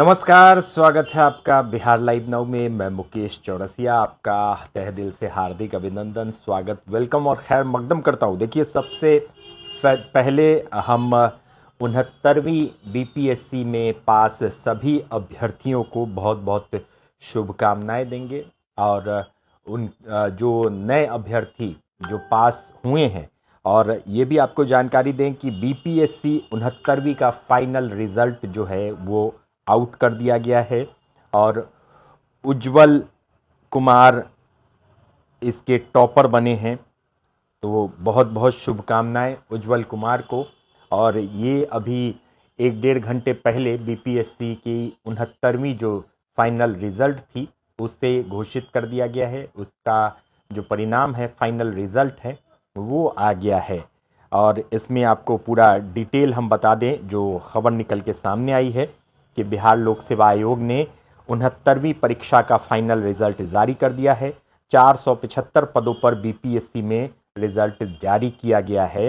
नमस्कार स्वागत है आपका बिहार लाइव नाउ में मैं मुकेश चौरसिया आपका तह दिल से हार्दिक अभिनंदन स्वागत वेलकम और खैर मकदम करता हूँ देखिए सबसे पहले हम उनहत्तरवीं बीपीएससी में पास सभी अभ्यर्थियों को बहुत बहुत शुभकामनाएं देंगे और उन जो नए अभ्यर्थी जो पास हुए हैं और ये भी आपको जानकारी दें कि बीपीएससी उनहत्तरवीं का फाइनल रिज़ल्ट जो है वो आउट कर दिया गया है और उज्जवल कुमार इसके टॉपर बने हैं तो वो बहुत बहुत शुभकामनाएं उज्जवल कुमार को और ये अभी एक डेढ़ घंटे पहले बीपीएससी की उनहत्तरवीं जो फाइनल रिज़ल्ट थी उसे घोषित कर दिया गया है उसका जो परिणाम है फाइनल रिज़ल्ट है वो आ गया है और इसमें आपको पूरा डिटेल हम बता दें जो खबर निकल के सामने आई है कि बिहार लोक सेवा आयोग ने उनहत्तरवीं परीक्षा का फाइनल रिजल्ट जारी कर दिया है 475 पदों पर बीपीएससी में रिजल्ट जारी किया गया है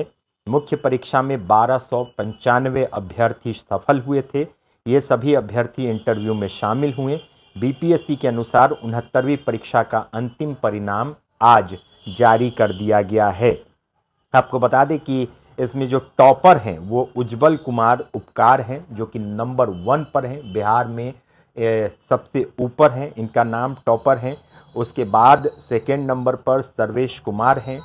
मुख्य परीक्षा में बारह सौ पंचानवे अभ्यर्थी सफल हुए थे ये सभी अभ्यर्थी इंटरव्यू में शामिल हुए बीपीएससी के अनुसार उनहत्तरवीं परीक्षा का अंतिम परिणाम आज जारी कर दिया गया है आपको बता दें कि इसमें जो टॉपर हैं वो उज्जवल कुमार उपकार हैं जो कि नंबर वन पर हैं बिहार में ए, सबसे ऊपर हैं इनका नाम टॉपर हैं उसके बाद सेकेंड नंबर पर सर्वेश कुमार हैं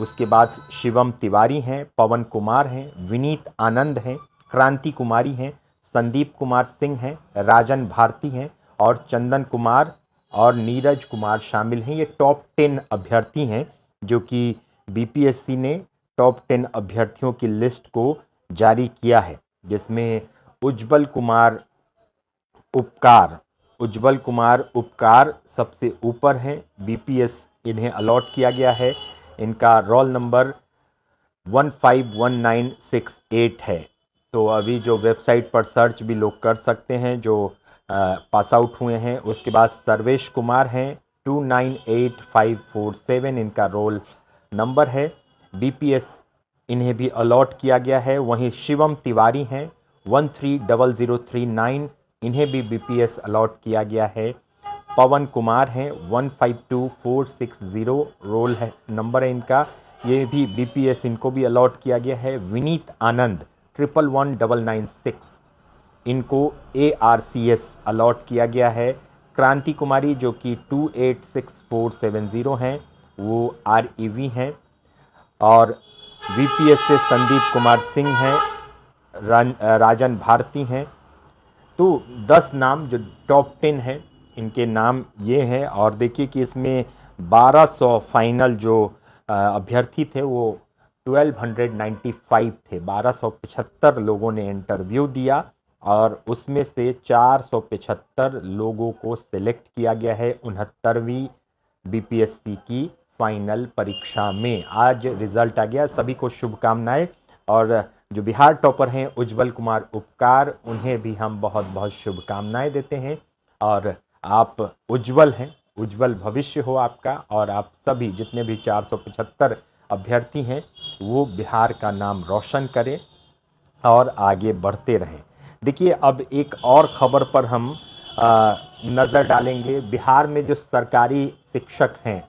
उसके बाद शिवम तिवारी हैं पवन कुमार हैं विनीत आनंद हैं क्रांति कुमारी हैं संदीप कुमार सिंह हैं राजन भारती हैं और चंदन कुमार और नीरज कुमार शामिल हैं ये टॉप टेन अभ्यर्थी हैं जो कि बीपीएससी ने टॉप टेन अभ्यर्थियों की लिस्ट को जारी किया है जिसमें उज्जवल कुमार उपकार उज्जवल कुमार उपकार सबसे ऊपर हैं बीपीएस इन्हें अलॉट किया गया है इनका roll number one one five nine six eight है तो अभी जो वेबसाइट पर सर्च भी लोग कर सकते हैं जो पास आउट हुए हैं उसके बाद सर्वेश कुमार हैं two nine eight five four seven इनका रोल नंबर है डीपीएस इन्हें भी अलॉट किया गया है वहीं शिवम तिवारी हैं one three double zero three nine इन्हें भी बीपीएस अलॉट किया गया है पवन कुमार हैं one five two four six zero roll है नंबर है इनका ये भी बीपीएस इनको भी अलॉट किया गया है Vineet Anand triple one double nine six इनको A R C S allot किया गया है क्रांति कुमारी जो कि two eight six four seven zero हैं वो आर ई वी हैं और वीपीएस से संदीप कुमार सिंह हैं राजन भारती हैं तो दस नाम जो टॉप टेन हैं इनके नाम ये हैं और देखिए कि इसमें 1200 फाइनल जो अभ्यर्थी थे वो 1295 थे 1275 लोगों ने इंटरव्यू दिया और उसमें से 475 लोगों को सिलेक्ट किया गया है उनहत्तरवीं बीपीएससी की फाइनल परीक्षा में आज रिजल्ट आ गया सभी को शुभकामनाएं और जो बिहार टॉपर हैं उज्जवल कुमार उपकार उन्हें भी हम बहुत बहुत शुभकामनाएं देते हैं और आप उज्जवल हैं उज्जवल भविष्य हो आपका और आप सभी जितने भी 475 अभ्यर्थी हैं वो बिहार का नाम रोशन करें और आगे बढ़ते रहें देखिए अब एक और ख़बर पर हम नज़र डालेंगे बिहार में जो सरकारी शिक्षक हैं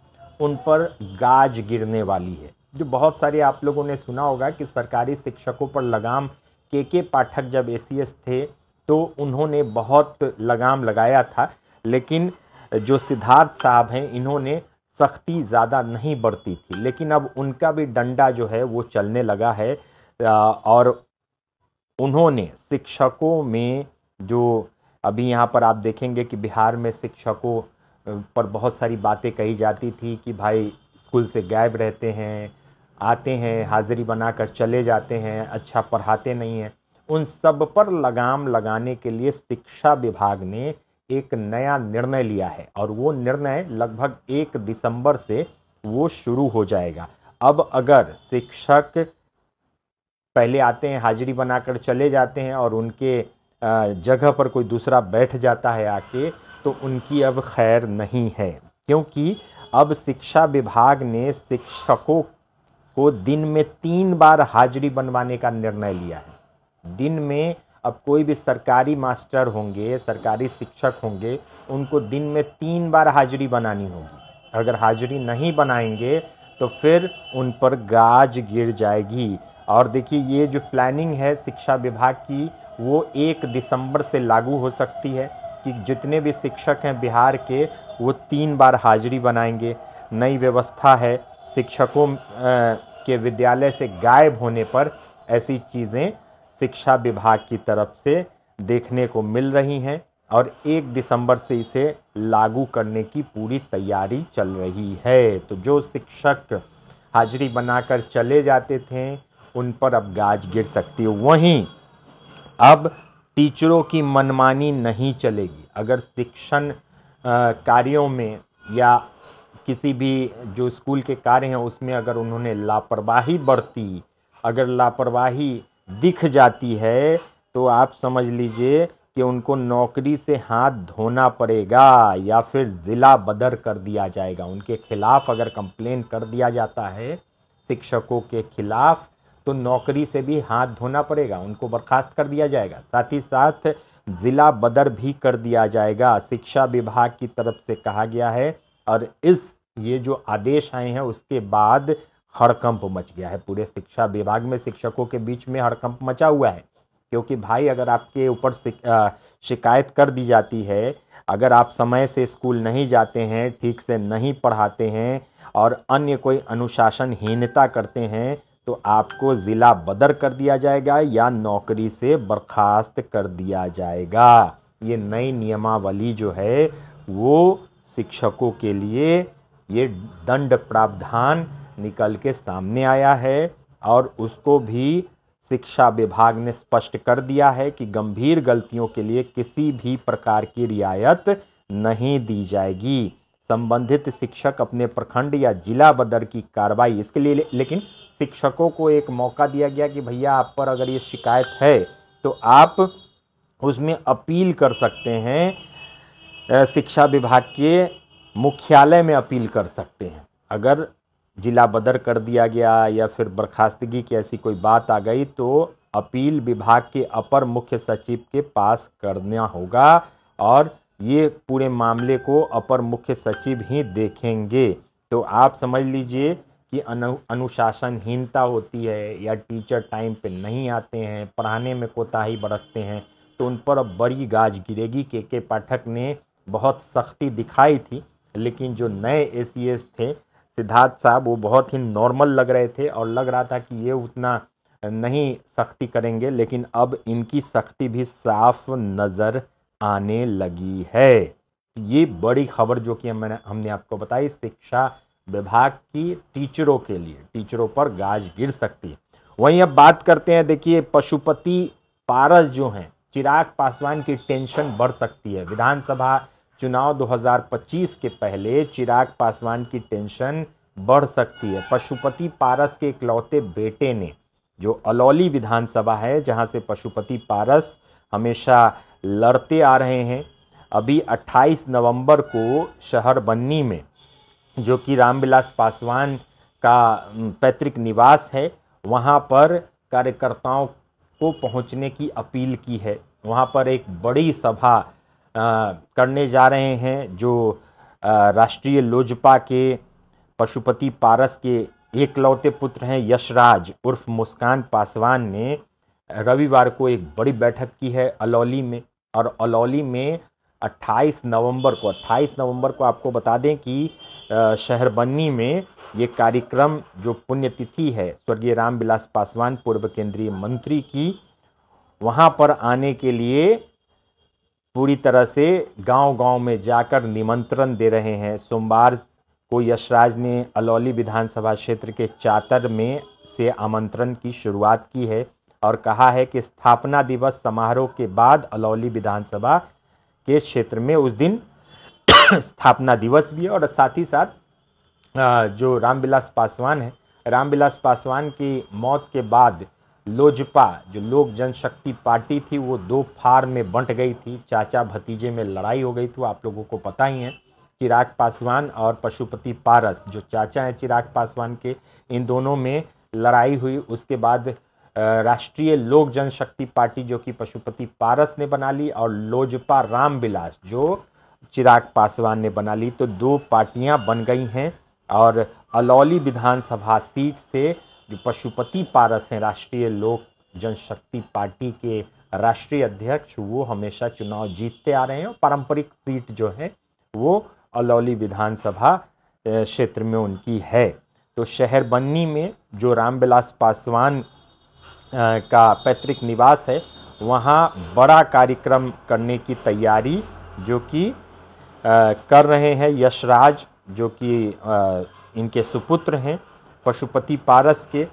उन पर गाज गिरने वाली है जो बहुत सारे आप लोगों ने सुना होगा कि सरकारी शिक्षकों पर लगाम के के पाठक जब ए थे तो उन्होंने बहुत लगाम लगाया था लेकिन जो सिद्धार्थ साहब हैं इन्होंने सख्ती ज़्यादा नहीं बढ़ती थी लेकिन अब उनका भी डंडा जो है वो चलने लगा है और उन्होंने शिक्षकों में जो अभी यहाँ पर आप देखेंगे कि बिहार में शिक्षकों पर बहुत सारी बातें कही जाती थी कि भाई स्कूल से गायब रहते हैं आते हैं हाज़िरी बनाकर चले जाते हैं अच्छा पढ़ाते नहीं हैं उन सब पर लगाम लगाने के लिए शिक्षा विभाग ने एक नया निर्णय लिया है और वो निर्णय लगभग एक दिसंबर से वो शुरू हो जाएगा अब अगर शिक्षक पहले आते हैं हाजिरी बनाकर चले जाते हैं और उनके जगह पर कोई दूसरा बैठ जाता है आके तो उनकी अब खैर नहीं है क्योंकि अब शिक्षा विभाग ने शिक्षकों को दिन में तीन बार हाजिरी बनवाने का निर्णय लिया है दिन में अब कोई भी सरकारी मास्टर होंगे सरकारी शिक्षक होंगे उनको दिन में तीन बार हाजिरी बनानी होगी अगर हाजिरी नहीं बनाएंगे तो फिर उन पर गाज गिर जाएगी और देखिए ये जो प्लानिंग है शिक्षा विभाग की वो एक दिसंबर से लागू हो सकती है कि जितने भी शिक्षक हैं बिहार के वो तीन बार हाजिरी बनाएंगे नई व्यवस्था है शिक्षकों के विद्यालय से गायब होने पर ऐसी चीज़ें शिक्षा विभाग की तरफ से देखने को मिल रही हैं और एक दिसंबर से इसे लागू करने की पूरी तैयारी चल रही है तो जो शिक्षक हाजिरी बनाकर चले जाते थे उन पर अब गाज गिर सकती है वहीं अब टीचरों की मनमानी नहीं चलेगी अगर शिक्षण कार्यों में या किसी भी जो स्कूल के कार्य हैं उसमें अगर उन्होंने लापरवाही बरती अगर लापरवाही दिख जाती है तो आप समझ लीजिए कि उनको नौकरी से हाथ धोना पड़ेगा या फिर ज़िला बदर कर दिया जाएगा उनके खिलाफ़ अगर कंप्लेन कर दिया जाता है शिक्षकों के खिलाफ़ तो नौकरी से भी हाथ धोना पड़ेगा उनको बर्खास्त कर दिया जाएगा साथ ही साथ ज़िला बदर भी कर दिया जाएगा शिक्षा विभाग की तरफ से कहा गया है और इस ये जो आदेश आए हैं उसके बाद हड़कंप मच गया है पूरे शिक्षा विभाग में शिक्षकों के बीच में हड़कंप मचा हुआ है क्योंकि भाई अगर आपके ऊपर शिकायत कर दी जाती है अगर आप समय से स्कूल नहीं जाते हैं ठीक से नहीं पढ़ाते हैं और अन्य कोई अनुशासनहीनता करते हैं तो आपको ज़िला बदर कर दिया जाएगा या नौकरी से बर्खास्त कर दिया जाएगा ये नई नियमावली जो है वो शिक्षकों के लिए ये दंड प्रावधान निकल के सामने आया है और उसको भी शिक्षा विभाग ने स्पष्ट कर दिया है कि गंभीर गलतियों के लिए किसी भी प्रकार की रियायत नहीं दी जाएगी संबंधित शिक्षक अपने प्रखंड या जिला बदर की कार्रवाई इसके लिए लेकिन शिक्षकों को एक मौका दिया गया कि भैया आप पर अगर ये शिकायत है तो आप उसमें अपील कर सकते हैं शिक्षा विभाग के मुख्यालय में अपील कर सकते हैं अगर जिला बदर कर दिया गया या फिर बर्खास्तगी की ऐसी कोई बात आ गई तो अपील विभाग के अपर मुख्य सचिव के पास करना होगा और ये पूरे मामले को अपर मुख्य सचिव ही देखेंगे तो आप समझ लीजिए कि अनु अनुशासनहीनता होती है या टीचर टाइम पे नहीं आते हैं पढ़ाने में कोताही बरसते हैं तो उन पर अब बड़ी गाज गिरेगी के के पाठक ने बहुत सख्ती दिखाई थी लेकिन जो नए ए थे सिद्धार्थ साहब वो बहुत ही नॉर्मल लग रहे थे और लग रहा था कि ये उतना नहीं सख्ती करेंगे लेकिन अब इनकी सख्ती भी साफ नज़र आने लगी है ये बड़ी खबर जो कि हमने हमने आपको बताई शिक्षा विभाग की टीचरों के लिए टीचरों पर गाज गिर सकती है वहीं अब बात करते हैं देखिए पशुपति पारस जो हैं चिराग पासवान की टेंशन बढ़ सकती है विधानसभा चुनाव 2025 के पहले चिराग पासवान की टेंशन बढ़ सकती है पशुपति पारस के इकलौते बेटे ने जो अलौली विधानसभा है जहां से पशुपति पारस हमेशा लड़ते आ रहे हैं अभी 28 नवंबर को शहर बन्नी में जो कि रामविलास पासवान का पैतृक निवास है वहाँ पर कार्यकर्ताओं को पहुँचने की अपील की है वहाँ पर एक बड़ी सभा आ, करने जा रहे हैं जो राष्ट्रीय लोजपा के पशुपति पारस के एकलौते पुत्र हैं यशराज उर्फ मुस्कान पासवान ने रविवार को एक बड़ी बैठक की है अलौली में और अलौली में 28 नवंबर को 28 नवंबर को आपको बता दें कि शहरबन्नी में ये कार्यक्रम जो पुण्यतिथि है स्वर्गीय रामविलास पासवान पूर्व केंद्रीय मंत्री की वहाँ पर आने के लिए पूरी तरह से गांव-गांव में जाकर निमंत्रण दे रहे हैं सोमवार को यशराज ने अलौली विधानसभा क्षेत्र के चातर में से आमंत्रण की शुरुआत की है और कहा है कि स्थापना दिवस समारोह के बाद अलौली विधानसभा के क्षेत्र में उस दिन स्थापना दिवस भी है और साथ ही साथ जो रामविलास पासवान है रामविलास पासवान की मौत के बाद लोजपा जो लोक जनशक्ति पार्टी थी वो दो फार में बंट गई थी चाचा भतीजे में लड़ाई हो गई थी आप लोगों को पता ही है चिराग पासवान और पशुपति पारस जो चाचा हैं चिराग पासवान के इन दोनों में लड़ाई हुई उसके बाद राष्ट्रीय लोक जनशक्ति पार्टी जो कि पशुपति पारस ने बना ली और लोजपा रामविलास जो चिराग पासवान ने बना ली तो दो पार्टियां बन गई हैं और अलौली विधानसभा सीट से जो पशुपति पारस हैं राष्ट्रीय लोक जनशक्ति पार्टी के राष्ट्रीय अध्यक्ष वो हमेशा चुनाव जीतते आ रहे हैं और पारंपरिक सीट जो है वो अलौली विधानसभा क्षेत्र में उनकी है तो शहर बन्नी में जो रामविलास पासवान का पैतृक निवास है वहाँ बड़ा कार्यक्रम करने की तैयारी जो कि कर रहे हैं यशराज जो कि इनके सुपुत्र हैं पशुपति पारस के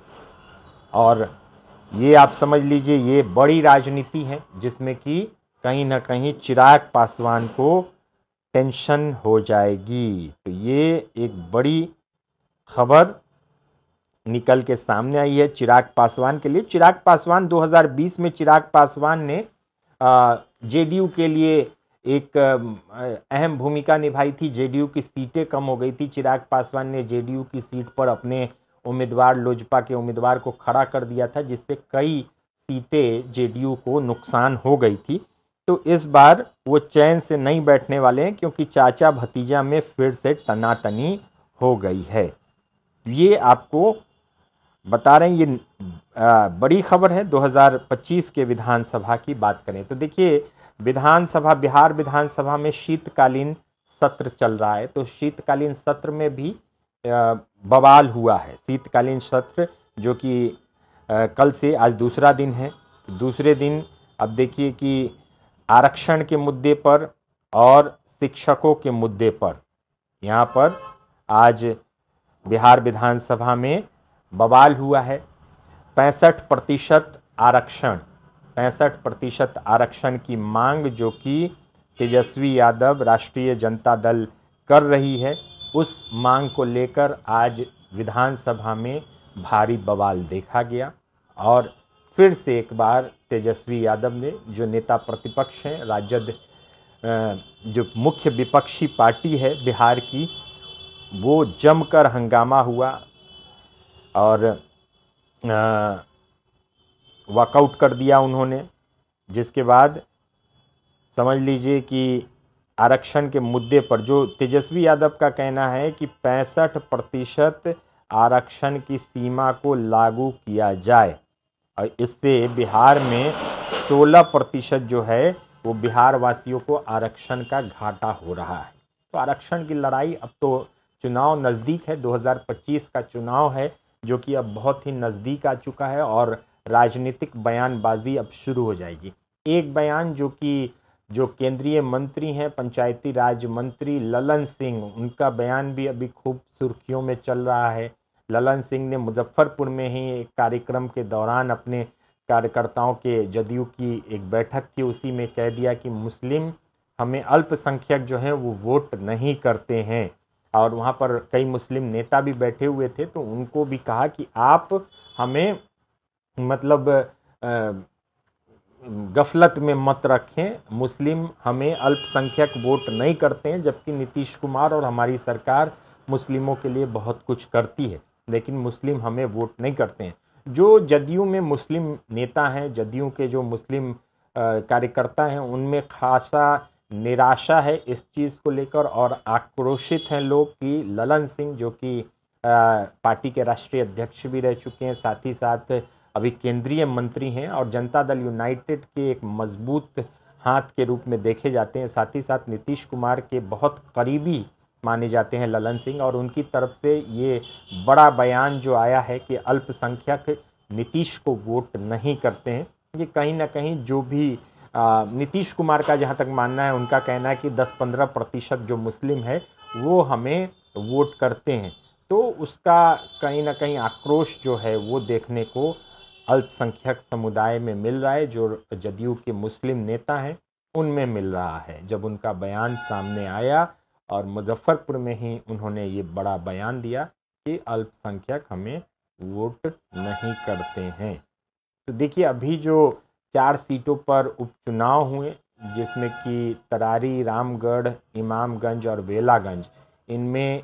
और ये आप समझ लीजिए ये बड़ी राजनीति है जिसमें कि कहीं ना कहीं चिराग पासवान को टेंशन हो जाएगी तो ये एक बड़ी खबर निकल के सामने आई है चिराग पासवान के लिए चिराग पासवान 2020 में चिराग पासवान ने जेडीयू के लिए एक अहम भूमिका निभाई थी जेडीयू की सीटें कम हो गई थी चिराग पासवान ने जेडीयू की सीट पर अपने उम्मीदवार लोजपा के उम्मीदवार को खड़ा कर दिया था जिससे कई सीटें जेडीयू को नुकसान हो गई थी तो इस बार वो चैन से नहीं बैठने वाले हैं क्योंकि चाचा भतीजा में फिर से तनातनी हो गई है ये आपको बता रहे हैं ये बड़ी खबर है 2025 के विधानसभा की बात करें तो देखिए विधानसभा बिहार विधानसभा में शीतकालीन सत्र चल रहा है तो शीतकालीन सत्र में भी बवाल हुआ है शीतकालीन सत्र जो कि कल से आज दूसरा दिन है दूसरे दिन अब देखिए कि आरक्षण के मुद्दे पर और शिक्षकों के मुद्दे पर यहाँ पर आज बिहार विधानसभा में बवाल हुआ है पैंसठ प्रतिशत आरक्षण पैंसठ प्रतिशत आरक्षण की मांग जो कि तेजस्वी यादव राष्ट्रीय जनता दल कर रही है उस मांग को लेकर आज विधानसभा में भारी बवाल देखा गया और फिर से एक बार तेजस्वी यादव ने जो नेता प्रतिपक्ष हैं राजद जो मुख्य विपक्षी पार्टी है बिहार की वो जमकर हंगामा हुआ और आ, वॉकआउट कर दिया उन्होंने जिसके बाद समझ लीजिए कि आरक्षण के मुद्दे पर जो तेजस्वी यादव का कहना है कि पैंसठ प्रतिशत आरक्षण की सीमा को लागू किया जाए और इससे बिहार में 16 प्रतिशत जो है वो बिहार वासियों को आरक्षण का घाटा हो रहा है तो आरक्षण की लड़ाई अब तो चुनाव नज़दीक है 2025 का चुनाव है जो कि अब बहुत ही नज़दीक आ चुका है और राजनीतिक बयानबाजी अब शुरू हो जाएगी एक बयान जो कि जो केंद्रीय मंत्री हैं पंचायती राज मंत्री ललन सिंह उनका बयान भी अभी खूब सुर्खियों में चल रहा है ललन सिंह ने मुजफ्फरपुर में ही एक कार्यक्रम के दौरान अपने कार्यकर्ताओं के जदयू की एक बैठक थी उसी में कह दिया कि मुस्लिम हमें अल्पसंख्यक जो हैं वो वोट नहीं करते हैं और वहाँ पर कई मुस्लिम नेता भी बैठे हुए थे तो उनको भी कहा कि आप हमें मतलब गफलत में मत रखें मुस्लिम हमें अल्पसंख्यक वोट नहीं करते हैं जबकि नीतीश कुमार और हमारी सरकार मुस्लिमों के लिए बहुत कुछ करती है लेकिन मुस्लिम हमें वोट नहीं करते हैं जो जदयू में मुस्लिम नेता हैं जदयू के जो मुस्लिम कार्यकर्ता हैं उनमें खासा निराशा है इस चीज़ को लेकर और आक्रोशित हैं लोग कि ललन सिंह जो कि पार्टी के राष्ट्रीय अध्यक्ष भी रह चुके हैं साथ ही साथ अभी केंद्रीय मंत्री हैं और जनता दल यूनाइटेड के एक मजबूत हाथ के रूप में देखे जाते हैं साथ ही साथ नीतीश कुमार के बहुत करीबी माने जाते हैं ललन सिंह और उनकी तरफ से ये बड़ा बयान जो आया है कि अल्पसंख्यक नीतीश को वोट नहीं करते हैं ये कहीं ना कहीं जो भी नीतीश कुमार का जहाँ तक मानना है उनका कहना है कि 10-15 प्रतिशत जो मुस्लिम है वो हमें वोट करते हैं तो उसका कहीं ना कहीं आक्रोश जो है वो देखने को अल्पसंख्यक समुदाय में मिल रहा है जो जदयू के मुस्लिम नेता हैं उनमें मिल रहा है जब उनका बयान सामने आया और मुजफ्फरपुर में ही उन्होंने ये बड़ा बयान दिया कि अल्पसंख्यक हमें वोट नहीं करते हैं तो देखिए अभी जो चार सीटों पर उपचुनाव हुए जिसमें कि तरारी रामगढ़ इमामगंज और बेलागंज इनमें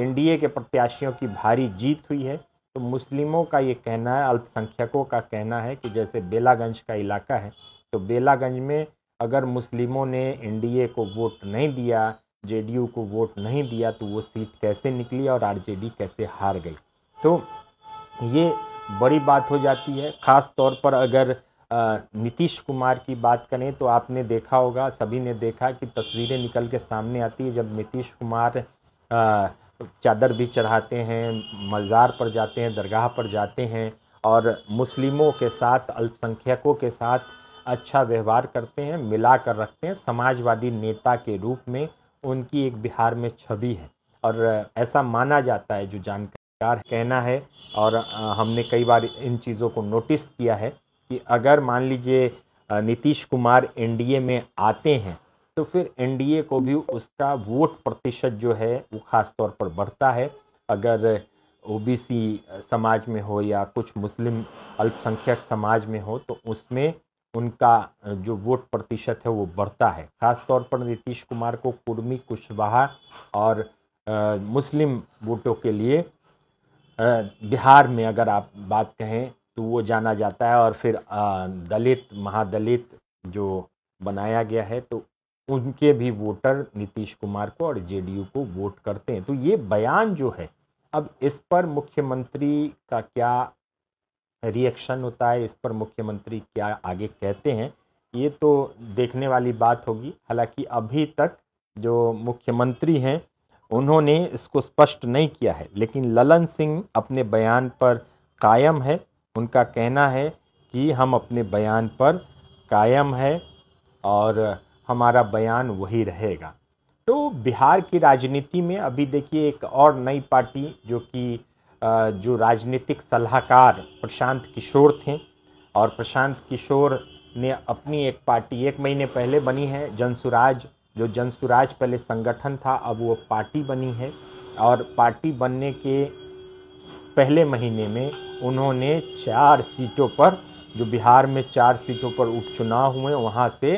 एनडीए के प्रत्याशियों की भारी जीत हुई है तो मुस्लिमों का ये कहना है अल्पसंख्यकों का कहना है कि जैसे बेलागंज का इलाका है तो बेलागंज में अगर मुस्लिमों ने एनडीए को वोट नहीं दिया जेडीयू को वोट नहीं दिया तो वो सीट कैसे निकली और आरजेडी कैसे हार गई तो ये बड़ी बात हो जाती है ख़ास तौर पर अगर नीतीश कुमार की बात करें तो आपने देखा होगा सभी ने देखा कि तस्वीरें निकल के सामने आती है जब नीतीश कुमार आ, चादर भी चढ़ाते हैं मज़ार पर जाते हैं दरगाह पर जाते हैं और मुस्लिमों के साथ अल्पसंख्यकों के साथ अच्छा व्यवहार करते हैं मिला कर रखते हैं समाजवादी नेता के रूप में उनकी एक बिहार में छवि है और ऐसा माना जाता है जो जानकार कहना है और हमने कई बार इन चीज़ों को नोटिस किया है कि अगर मान लीजिए नीतीश कुमार एनडीए में आते हैं तो फिर एनडीए को भी उसका वोट प्रतिशत जो है वो ख़ास तौर पर बढ़ता है अगर ओबीसी समाज में हो या कुछ मुस्लिम अल्पसंख्यक समाज में हो तो उसमें उनका जो वोट प्रतिशत है वो बढ़ता है ख़ास तौर पर नीतीश कुमार को कुर्मी कुशवाहा और आ, मुस्लिम वोटों के लिए आ, बिहार में अगर आप बात कहें तो वो जाना जाता है और फिर आ, दलित महादलित जो बनाया गया है तो उनके भी वोटर नीतीश कुमार को और जेडीयू को वोट करते हैं तो ये बयान जो है अब इस पर मुख्यमंत्री का क्या रिएक्शन होता है इस पर मुख्यमंत्री क्या आगे कहते हैं ये तो देखने वाली बात होगी हालांकि अभी तक जो मुख्यमंत्री हैं उन्होंने इसको स्पष्ट नहीं किया है लेकिन ललन सिंह अपने बयान पर कायम है उनका कहना है कि हम अपने बयान पर कायम है और हमारा बयान वही रहेगा तो बिहार की राजनीति में अभी देखिए एक और नई पार्टी जो कि जो राजनीतिक सलाहकार प्रशांत किशोर थे और प्रशांत किशोर ने अपनी एक पार्टी एक महीने पहले बनी है जनसुराज जो जनसुराज पहले संगठन था अब वो पार्टी बनी है और पार्टी बनने के पहले महीने में उन्होंने चार सीटों पर जो बिहार में चार सीटों पर उपचुनाव हुए वहाँ से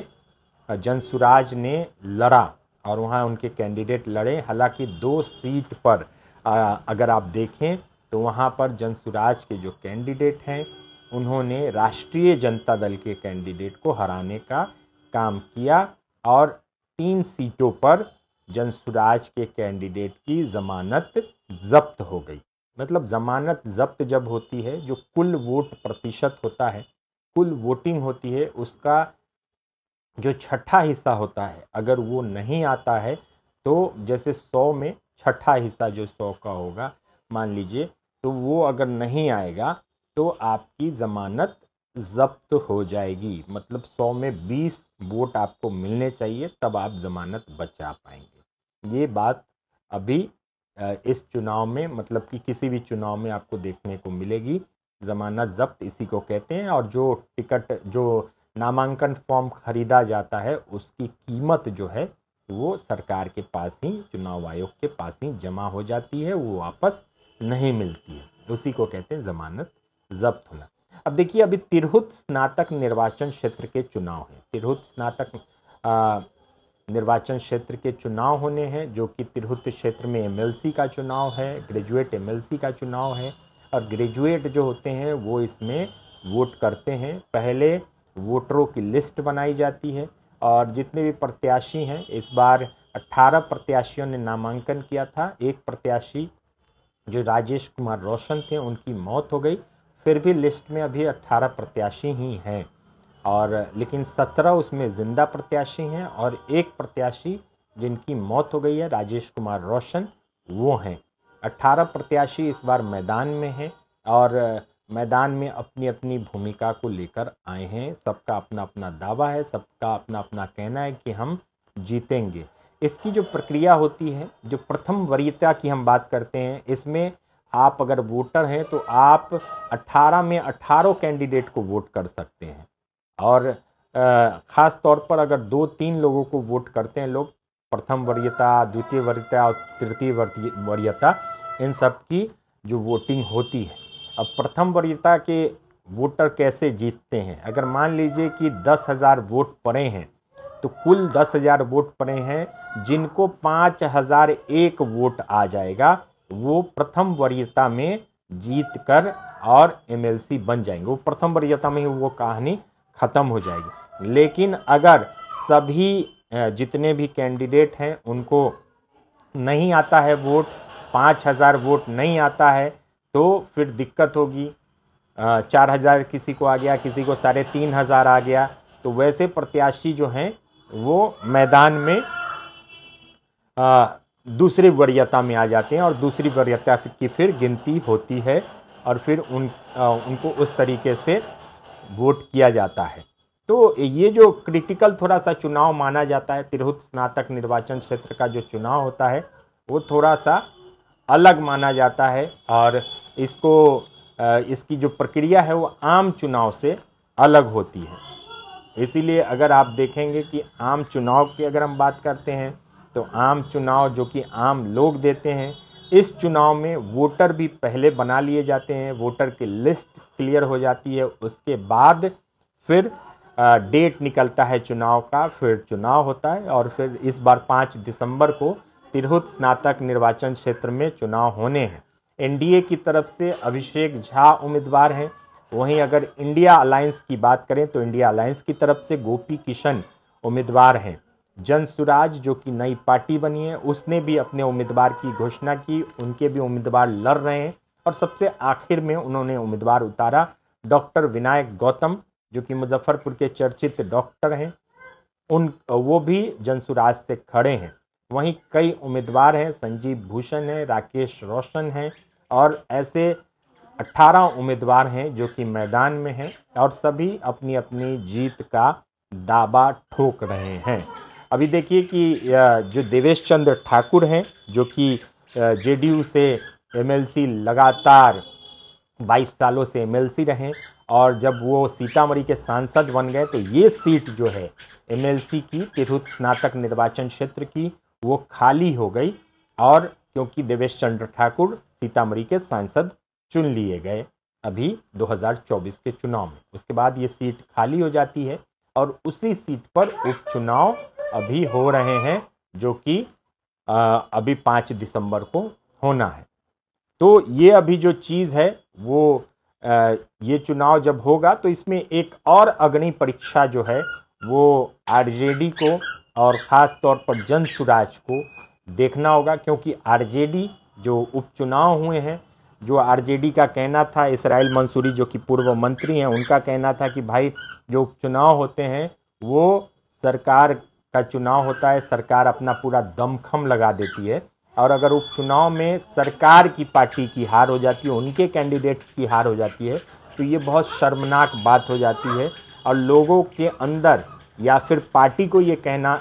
जनसुराज ने लड़ा और वहाँ उनके कैंडिडेट लड़े हालांकि दो सीट पर अगर आप देखें तो वहाँ पर जनसुराज के जो कैंडिडेट हैं उन्होंने राष्ट्रीय जनता दल के कैंडिडेट को हराने का काम किया और तीन सीटों पर जनसुराज के कैंडिडेट की जमानत जब्त हो गई मतलब जमानत जब्त जब होती है जो कुल वोट प्रतिशत होता है कुल वोटिंग होती है उसका जो छठा हिस्सा होता है अगर वो नहीं आता है तो जैसे सौ में छठा हिस्सा जो सौ का होगा मान लीजिए तो वो अगर नहीं आएगा तो आपकी ज़मानत जब्त हो जाएगी मतलब सौ में बीस वोट आपको मिलने चाहिए तब आप ज़मानत बचा पाएंगे ये बात अभी इस चुनाव में मतलब कि किसी भी चुनाव में आपको देखने को मिलेगी ज़मानत जब्त इसी को कहते हैं और जो टिकट जो नामांकन फॉर्म खरीदा जाता है उसकी कीमत जो है तो वो सरकार के पास ही चुनाव आयोग के पास ही जमा हो जाती है वो वापस नहीं मिलती है उसी को कहते हैं जमानत जब्त होना अब देखिए अभी तिरहुत स्नातक निर्वाचन क्षेत्र के चुनाव हैं तिरहुत स्नातक निर्वाचन क्षेत्र के चुनाव होने हैं जो कि तिरहुत क्षेत्र में एम का चुनाव है ग्रेजुएट एम का चुनाव है और ग्रेजुएट जो होते हैं वो इसमें वोट करते हैं पहले वोटरों की लिस्ट बनाई जाती है और जितने भी प्रत्याशी हैं इस बार 18 प्रत्याशियों ने नामांकन किया था एक प्रत्याशी जो राजेश कुमार रोशन थे उनकी मौत हो गई फिर भी लिस्ट में अभी 18 प्रत्याशी ही हैं और लेकिन 17 उसमें ज़िंदा प्रत्याशी हैं और एक प्रत्याशी जिनकी मौत हो गई है राजेश कुमार रोशन वो हैं 18 प्रत्याशी इस बार मैदान में हैं और मैदान में अपनी अपनी भूमिका को लेकर आए हैं सबका अपना अपना दावा है सबका अपना अपना कहना है कि हम जीतेंगे इसकी जो प्रक्रिया होती है जो प्रथम वरीयता की हम बात करते हैं इसमें आप अगर वोटर हैं तो आप 18 में 18 कैंडिडेट को वोट कर सकते हैं और ख़ास तौर पर अगर दो तीन लोगों को वोट करते हैं लोग प्रथम वरीयता द्वितीय वरीयता और तृतीय वरीयता इन सब की जो वोटिंग होती है अब प्रथम वरीयता के वोटर कैसे जीतते हैं अगर मान लीजिए कि दस हज़ार वोट पड़े हैं तो कुल दस हज़ार वोट पड़े हैं जिनको पाँच हज़ार एक वोट आ जाएगा वो प्रथम वरीयता में जीत कर और एमएलसी बन जाएंगे वो प्रथम वरीयता में ही वो कहानी ख़त्म हो जाएगी लेकिन अगर सभी जितने भी कैंडिडेट हैं उनको नहीं आता है वोट पाँच हज़ार वोट नहीं आता है तो फिर दिक्कत होगी चार हज़ार किसी को आ गया किसी को साढ़े तीन हज़ार आ गया तो वैसे प्रत्याशी जो हैं वो मैदान में आ, दूसरी वरीयता में आ जाते हैं और दूसरी वरीयता की फिर गिनती होती है और फिर उन आ, उनको उस तरीके से वोट किया जाता है तो ये जो क्रिटिकल थोड़ा सा चुनाव माना जाता है तिरहुत स्नातक निर्वाचन क्षेत्र का जो चुनाव होता है वो थोड़ा सा अलग माना जाता है और इसको इसकी जो प्रक्रिया है वो आम चुनाव से अलग होती है इसीलिए अगर आप देखेंगे कि आम चुनाव की अगर हम बात करते हैं तो आम चुनाव जो कि आम लोग देते हैं इस चुनाव में वोटर भी पहले बना लिए जाते हैं वोटर की लिस्ट क्लियर हो जाती है उसके बाद फिर डेट निकलता है चुनाव का फिर चुनाव होता है और फिर इस बार पाँच दिसंबर को तिरहुत स्नातक निर्वाचन क्षेत्र में चुनाव होने हैं एनडीए की तरफ से अभिषेक झा उम्मीदवार हैं वहीं अगर इंडिया अलायंस की बात करें तो इंडिया अलायंस की तरफ से गोपी किशन उम्मीदवार हैं जन सुराज जो कि नई पार्टी बनी है उसने भी अपने उम्मीदवार की घोषणा की उनके भी उम्मीदवार लड़ रहे हैं और सबसे आखिर में उन्होंने उम्मीदवार उतारा डॉक्टर विनायक गौतम जो कि मुजफ्फरपुर के चर्चित डॉक्टर हैं उन वो भी जन से खड़े हैं वहीं कई उम्मीदवार हैं संजीव भूषण हैं राकेश रोशन हैं और ऐसे 18 उम्मीदवार हैं जो कि मैदान में हैं और सभी अपनी अपनी जीत का दावा ठोक रहे हैं अभी देखिए कि जो देवेश चंद्र ठाकुर हैं जो कि जेडीयू से एमएलसी लगातार 22 सालों से एमएलसी रहे और जब वो सीतामढ़ी के सांसद बन गए तो ये सीट जो है एमएलसी की तिरहुत स्नातक निर्वाचन क्षेत्र की वो खाली हो गई और क्योंकि देवेश चंद्र ठाकुर सीतामढ़ी के सांसद चुन लिए गए अभी 2024 के चुनाव में उसके बाद ये सीट खाली हो जाती है और उसी सीट पर उपचुनाव अभी हो रहे हैं जो कि अभी पाँच दिसंबर को होना है तो ये अभी जो चीज़ है वो ये चुनाव जब होगा तो इसमें एक और अग्नि परीक्षा जो है वो आरजेडी को और ख़ास तौर पर जन सुराज को देखना होगा क्योंकि आरजेडी जो उपचुनाव हुए हैं जो आरजेडी का कहना था इसराइल मंसूरी जो कि पूर्व मंत्री हैं उनका कहना था कि भाई जो उपचुनाव होते हैं वो सरकार का चुनाव होता है सरकार अपना पूरा दमखम लगा देती है और अगर उपचुनाव में सरकार की पार्टी की हार हो जाती है उनके कैंडिडेट्स की हार हो जाती है तो ये बहुत शर्मनाक बात हो जाती है और लोगों के अंदर या फिर पार्टी को ये कहना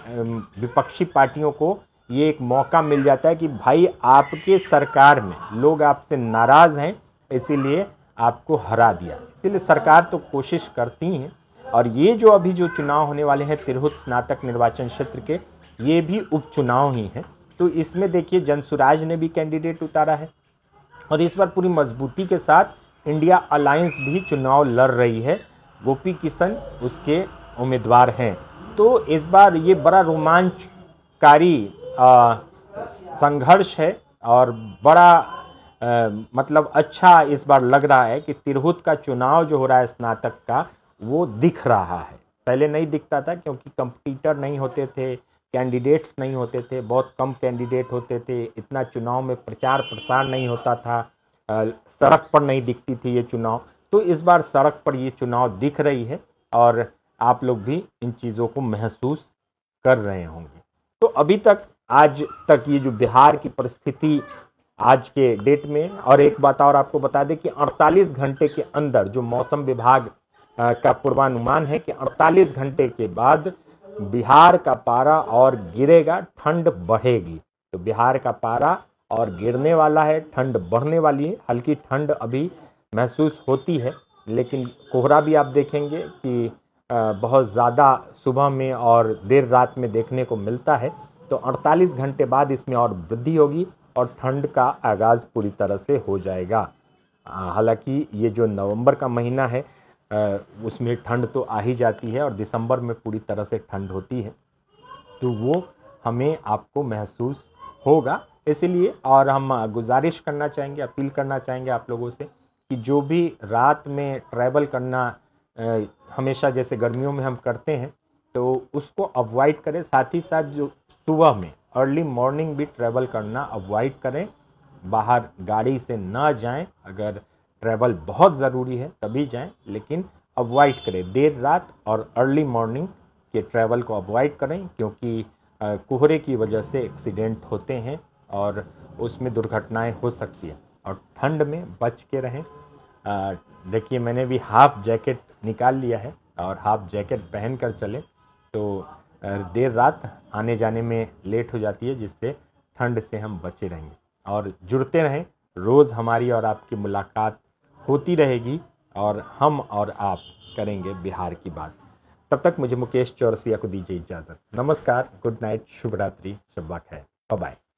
विपक्षी पार्टियों को ये एक मौका मिल जाता है कि भाई आपके सरकार में लोग आपसे नाराज़ हैं इसीलिए आपको हरा दिया इसलिए सरकार तो कोशिश करती हैं और ये जो अभी जो चुनाव होने वाले हैं तिरहुत स्नातक निर्वाचन क्षेत्र के ये भी उपचुनाव ही हैं तो इसमें देखिए जनसुराज ने भी कैंडिडेट उतारा है और इस बार पूरी मजबूती के साथ इंडिया अलायंस भी चुनाव लड़ रही है गोपी किशन उसके उम्मीदवार हैं तो इस बार ये बड़ा रोमांचकारी संघर्ष है और बड़ा आ, मतलब अच्छा इस बार लग रहा है कि तिरहुत का चुनाव जो हो रहा है स्नातक का वो दिख रहा है पहले नहीं दिखता था क्योंकि कंपटीटर नहीं होते थे कैंडिडेट्स नहीं होते थे बहुत कम कैंडिडेट होते थे इतना चुनाव में प्रचार प्रसार नहीं होता था आ, सड़क पर नहीं दिखती थी ये चुनाव तो इस बार सड़क पर ये चुनाव दिख रही है और आप लोग भी इन चीज़ों को महसूस कर रहे होंगे तो अभी तक आज तक ये जो बिहार की परिस्थिति आज के डेट में और एक बात और आपको बता दें कि 48 घंटे के अंदर जो मौसम विभाग का पूर्वानुमान है कि 48 घंटे के बाद बिहार का पारा और गिरेगा ठंड बढ़ेगी तो बिहार का पारा और गिरने वाला है ठंड बढ़ने वाली है हल्की ठंड अभी महसूस होती है लेकिन कोहरा भी आप देखेंगे कि बहुत ज़्यादा सुबह में और देर रात में देखने को मिलता है तो 48 घंटे बाद इसमें और वृद्धि होगी और ठंड का आगाज़ पूरी तरह से हो जाएगा हालांकि ये जो नवंबर का महीना है उसमें ठंड तो आ ही जाती है और दिसंबर में पूरी तरह से ठंड होती है तो वो हमें आपको महसूस होगा इसलिए और हम गुजारिश करना चाहेंगे अपील करना चाहेंगे आप लोगों से कि जो भी रात में ट्रैवल करना हमेशा जैसे गर्मियों में हम करते हैं तो उसको अवॉइड करें साथ ही साथ जो सुबह में अर्ली मॉर्निंग भी ट्रैवल करना अवॉइड करें बाहर गाड़ी से ना जाएं अगर ट्रैवल बहुत ज़रूरी है तभी जाएं लेकिन अवॉइड करें देर रात और अर्ली मॉर्निंग के ट्रैवल को अवॉइड करें क्योंकि कोहरे की वजह से एक्सीडेंट होते हैं और उसमें दुर्घटनाएं हो सकती हैं और ठंड में बच के रहें देखिए मैंने भी हाफ़ जैकेट निकाल लिया है और हाफ़ जैकेट पहन कर चले तो देर रात आने जाने में लेट हो जाती है जिससे ठंड से हम बचे रहेंगे और जुड़ते रहें रोज़ हमारी और आपकी मुलाकात होती रहेगी और हम और आप करेंगे बिहार की बात तब तक मुझे मुकेश चौरसिया को दीजिए इजाज़त नमस्कार गुड नाइट शुभ रात्रि शब्बा खैर बाय